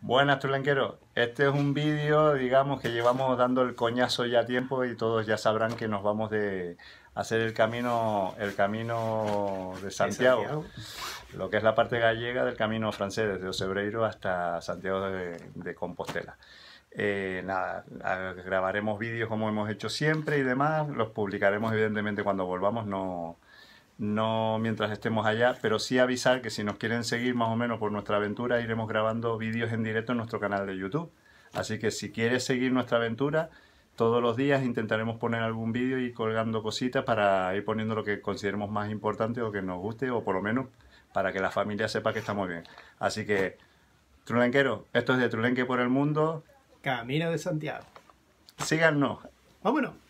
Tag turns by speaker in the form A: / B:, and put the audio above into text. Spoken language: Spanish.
A: Buenas, Tulanquero. Este es un vídeo, digamos, que llevamos dando el coñazo ya tiempo y todos ya sabrán que nos vamos de hacer el camino, el camino de Santiago, lo que es la parte gallega del camino francés, desde Osebreiro hasta Santiago de, Compostela. Eh, nada, grabaremos vídeos como hemos hecho siempre y demás, los publicaremos evidentemente cuando volvamos, no, no mientras estemos allá, pero sí avisar que si nos quieren seguir más o menos por nuestra aventura, iremos grabando vídeos en directo en nuestro canal de YouTube. Así que si quieres seguir nuestra aventura, todos los días intentaremos poner algún vídeo y colgando cositas para ir poniendo lo que consideremos más importante o que nos guste, o por lo menos para que la familia sepa que estamos bien. Así que,
B: Trulenquero, esto es de Trulenque por el Mundo. Camino de Santiago. Síganos. Vámonos.